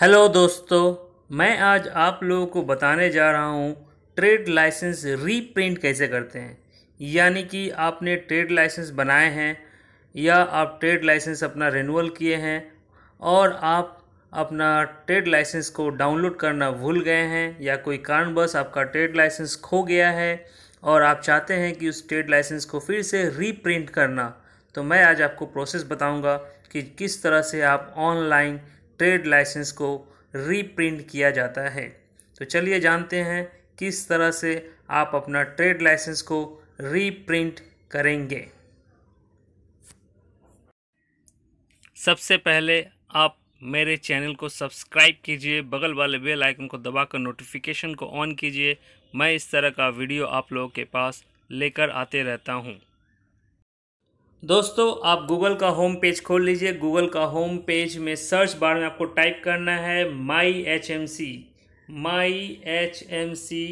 hello दोस्तों मैं आज आप लोगों को बताने जा रहा हूँ ट्रेड लाइसेंस रीप्रिंट कैसे करते हैं यानी कि आपने ट्रेड लाइसेंस बनाए हैं या आप ट्रेड लाइसेंस अपना रिन्यूअल किए हैं और आप अपना ट्रेड लाइसेंस को डाउनलोड करना भूल गए हैं या कोई कारणवश आपका ट्रेड लाइसेंस खो गया है और आप चाहते हैं कि उस ट्रेड लाइसेंस को फिर से रीप्रिंट करना तो मैं आज आपको प्रोसेस बताऊंगा कि किस तरह से आप ऑनलाइन ट्रेड लाइसेंस को रीप्रिंट किया जाता है तो चलिए जानते हैं किस तरह से आप अपना ट्रेड लाइसेंस को रीप्रिंट करेंगे सबसे पहले आप मेरे चैनल को सब्सक्राइब कीजिए बगल वाले बेल आइकन को दबाकर नोटिफिकेशन को ऑन कीजिए मैं इस तरह का वीडियो आप लोगों के पास लेकर आते रहता हूँ दोस्तों आप गूगल का होम पेज खोल लीजिए गूगल का होम पेज में सर्च बार में आपको टाइप करना है my H M C my H M C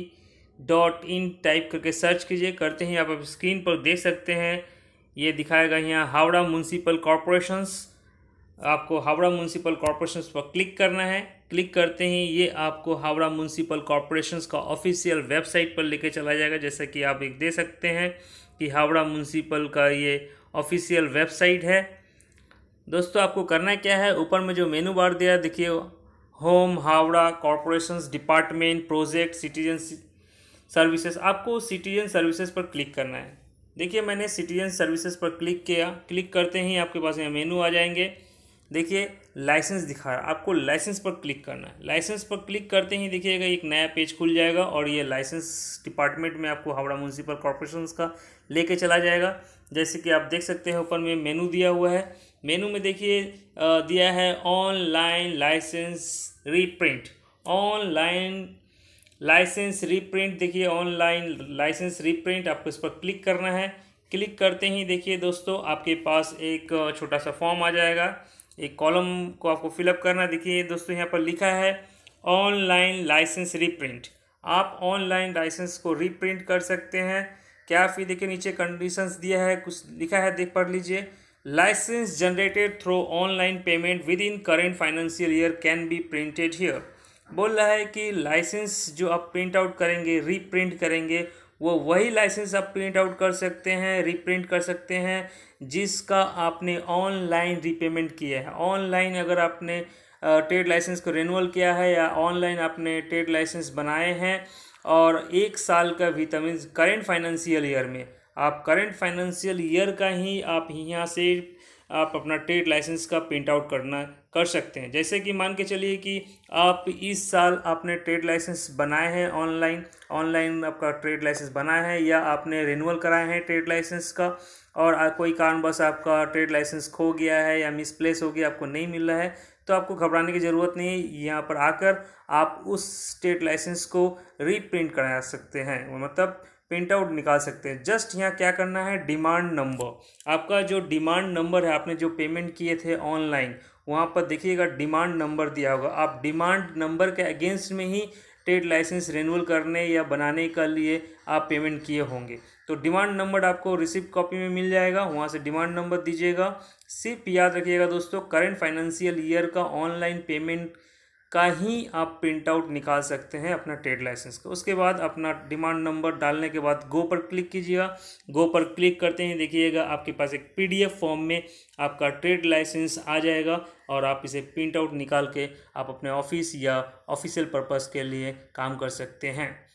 dot in type करके सर्च कीजिए करते ही आप स्क्रीन पर देख सकते हैं ये दिखाएगा यहाँ हावड़ा म्यूनसिपल कॉरपोरेशंस आपको हावड़ा म्यूनसिपल कॉरपोरेशंस पर क्लिक करना है क्लिक करते ही ये आपको हावड़ा म्यूनसिपल कॉरपोरेशंस का ऑफिशियल वेबसाइट पर लेके चला जाएगा जैसा कि आप एक दे सकते हैं कि हावड़ा म्यूनसिपल का ये ऑफिशियल वेबसाइट है दोस्तों आपको करना क्या है ऊपर में जो मेनू बार दिया देखिए home Howrah corporation department project citizen services आपको सिटीजन सर्विसेज पर क्लिक करना है देखिए मैंने सिटीजन सर्विसेज पर क्लिक किया क्लिक करते ही आपके पास यहाँ मेनू आ जाएंगे देखिए लाइसेंस दिखा रहा है आपको लाइसेंस पर क्लिक करना है लाइसेंस पर क्लिक करते ही देखिएगा एक नया पेज खुल जाएगा और ये लाइसेंस डिपार्टमेंट में आपको हावड़ा म्यूनसिपल कॉरपोरेशन का लेके चला जाएगा जैसे कि आप देख सकते हैं ऊपर में मेनू दिया हुआ है मेनू में देखिए दिया है online licence reprint online licence reprint देखिए ऑनलाइन लाइसेंस रीप्रिंट आपको इस पर क्लिक करना है क्लिक करते ही देखिए दोस्तों आपके पास एक छोटा सा फॉर्म आ जाएगा एक कॉलम को आपको फिलअप करना देखिए दोस्तों यहाँ पर लिखा है ऑनलाइन लाइसेंस रीप्रिंट आप ऑनलाइन लाइसेंस को रीप्रिंट कर सकते हैं क्या फिर देखिए नीचे कंडीशंस दिया है कुछ लिखा है देख पढ़ लीजिए licence generated through online payment within current financial year can be printed here बोल रहा है कि लाइसेंस जो आप प्रिंट आउट करेंगे रीप्रिंट करेंगे वो वही लाइसेंस आप प्रिंट आउट कर सकते हैं रिप्रिंट कर सकते हैं जिसका आपने ऑनलाइन रिपेमेंट किया है ऑनलाइन अगर आपने ट्रेड लाइसेंस को रिन्यूअल किया है या ऑनलाइन आपने ट्रेड लाइसेंस बनाए हैं और एक साल का भी तमीज करेंट फाइनेंशियल ईयर में आप करेंट फाइनेंशियल ईयर का ही आप यहाँ से आप अपना ट्रेड लाइसेंस का प्रिंट आउट करना कर सकते हैं जैसे कि मान के चलिए कि आप इस साल आपने ट्रेड लाइसेंस बनाए हैं ऑनलाइन ऑनलाइन आपका ट्रेड लाइसेंस बनाया है या आपने रिन्यूअल कराए हैं ट्रेड लाइसेंस का और कोई बस आपका ट्रेड लाइसेंस खो गया है या मिसप्लेस हो गया आपको नहीं मिल रहा है तो आपको घबराने की ज़रूरत नहीं यहाँ पर आकर आप उस स्टेट लाइसेंस को रीप्रिंट करा सकते हैं मतलब प्रिंट आउट निकाल सकते हैं जस्ट यहाँ क्या करना है डिमांड नंबर आपका जो डिमांड नंबर है आपने जो पेमेंट किए थे ऑनलाइन वहाँ पर देखिएगा डिमांड नंबर दिया होगा आप डिमांड नंबर के अगेंस्ट में ही ट्रेड लाइसेंस रिन्यूअल करने या बनाने के लिए आप पेमेंट किए होंगे तो डिमांड नंबर आपको रिसिप्ट कॉपी में मिल जाएगा वहाँ से डिमांड नंबर दीजिएगा सिर्फ याद रखिएगा दोस्तों करेंट फाइनेंशियल ईयर का ऑनलाइन पेमेंट का ही आप प्रिंट आउट निकाल सकते हैं अपना ट्रेड लाइसेंस का उसके बाद अपना डिमांड नंबर डालने के बाद गो पर क्लिक कीजिएगा गो पर क्लिक करते हैं देखिएगा आपके पास एक पीडीएफ फॉर्म में आपका ट्रेड लाइसेंस आ जाएगा और आप इसे प्रिंट आउट निकाल के आप अपने ऑफिस या ऑफिशियल पर्पज़ के लिए काम कर सकते हैं